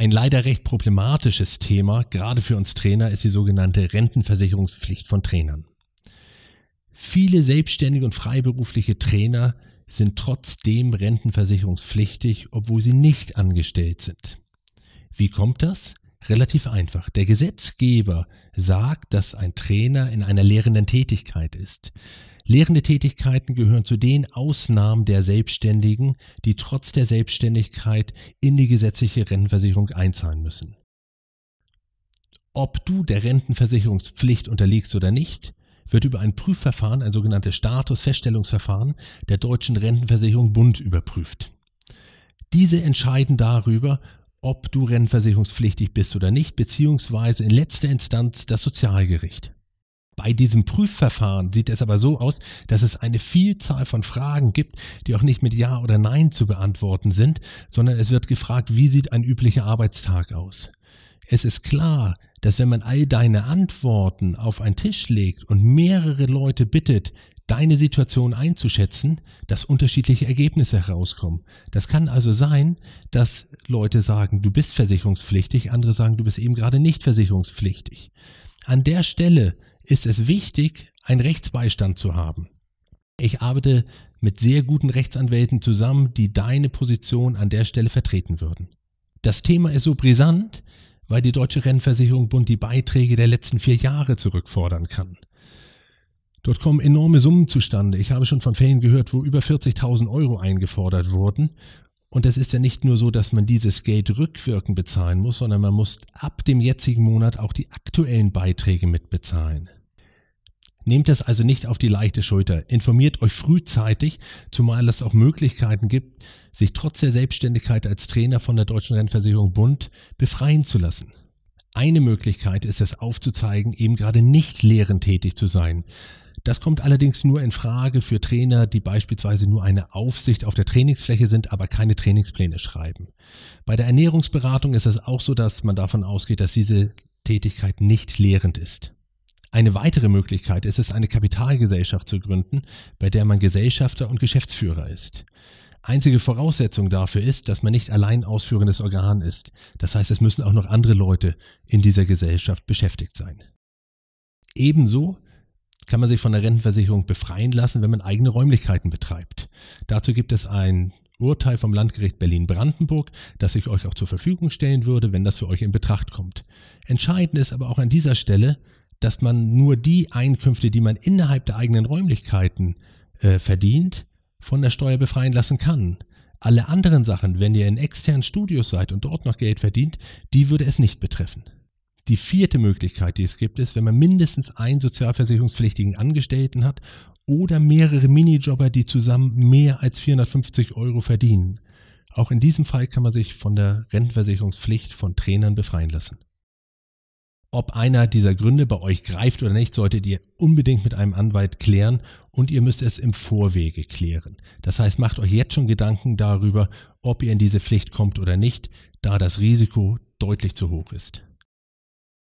Ein leider recht problematisches Thema, gerade für uns Trainer, ist die sogenannte Rentenversicherungspflicht von Trainern. Viele selbstständige und freiberufliche Trainer sind trotzdem rentenversicherungspflichtig, obwohl sie nicht angestellt sind. Wie kommt das? Relativ einfach. Der Gesetzgeber sagt, dass ein Trainer in einer lehrenden Tätigkeit ist. Lehrende Tätigkeiten gehören zu den Ausnahmen der Selbstständigen, die trotz der Selbstständigkeit in die gesetzliche Rentenversicherung einzahlen müssen. Ob du der Rentenversicherungspflicht unterliegst oder nicht, wird über ein Prüfverfahren, ein sogenanntes Statusfeststellungsverfahren der deutschen Rentenversicherung Bund überprüft. Diese entscheiden darüber, ob du rentenversicherungspflichtig bist oder nicht, beziehungsweise in letzter Instanz das Sozialgericht. Bei diesem Prüfverfahren sieht es aber so aus, dass es eine Vielzahl von Fragen gibt, die auch nicht mit Ja oder Nein zu beantworten sind, sondern es wird gefragt, wie sieht ein üblicher Arbeitstag aus? Es ist klar, dass wenn man all deine Antworten auf einen Tisch legt und mehrere Leute bittet, deine Situation einzuschätzen, dass unterschiedliche Ergebnisse herauskommen. Das kann also sein, dass Leute sagen, du bist versicherungspflichtig, andere sagen, du bist eben gerade nicht versicherungspflichtig. An der Stelle ist es wichtig, einen Rechtsbeistand zu haben. Ich arbeite mit sehr guten Rechtsanwälten zusammen, die deine Position an der Stelle vertreten würden. Das Thema ist so brisant, weil die Deutsche Rennversicherung Bund die Beiträge der letzten vier Jahre zurückfordern kann. Dort kommen enorme Summen zustande. Ich habe schon von Fällen gehört, wo über 40.000 Euro eingefordert wurden. Und es ist ja nicht nur so, dass man dieses Geld rückwirkend bezahlen muss, sondern man muss ab dem jetzigen Monat auch die aktuellen Beiträge mitbezahlen. Nehmt das also nicht auf die leichte Schulter. Informiert euch frühzeitig, zumal es auch Möglichkeiten gibt, sich trotz der Selbstständigkeit als Trainer von der Deutschen Rentenversicherung Bund befreien zu lassen. Eine Möglichkeit ist es aufzuzeigen, eben gerade nicht lehrend tätig zu sein. Das kommt allerdings nur in Frage für Trainer, die beispielsweise nur eine Aufsicht auf der Trainingsfläche sind, aber keine Trainingspläne schreiben. Bei der Ernährungsberatung ist es auch so, dass man davon ausgeht, dass diese Tätigkeit nicht lehrend ist. Eine weitere Möglichkeit ist es, eine Kapitalgesellschaft zu gründen, bei der man Gesellschafter und Geschäftsführer ist. Einzige Voraussetzung dafür ist, dass man nicht allein ausführendes Organ ist. Das heißt, es müssen auch noch andere Leute in dieser Gesellschaft beschäftigt sein. Ebenso kann man sich von der Rentenversicherung befreien lassen, wenn man eigene Räumlichkeiten betreibt. Dazu gibt es ein Urteil vom Landgericht Berlin-Brandenburg, das ich euch auch zur Verfügung stellen würde, wenn das für euch in Betracht kommt. Entscheidend ist aber auch an dieser Stelle, dass man nur die Einkünfte, die man innerhalb der eigenen Räumlichkeiten äh, verdient, von der Steuer befreien lassen kann. Alle anderen Sachen, wenn ihr in externen Studios seid und dort noch Geld verdient, die würde es nicht betreffen. Die vierte Möglichkeit, die es gibt, ist, wenn man mindestens einen sozialversicherungspflichtigen Angestellten hat oder mehrere Minijobber, die zusammen mehr als 450 Euro verdienen. Auch in diesem Fall kann man sich von der Rentenversicherungspflicht von Trainern befreien lassen. Ob einer dieser Gründe bei euch greift oder nicht, solltet ihr unbedingt mit einem Anwalt klären und ihr müsst es im Vorwege klären. Das heißt, macht euch jetzt schon Gedanken darüber, ob ihr in diese Pflicht kommt oder nicht, da das Risiko deutlich zu hoch ist.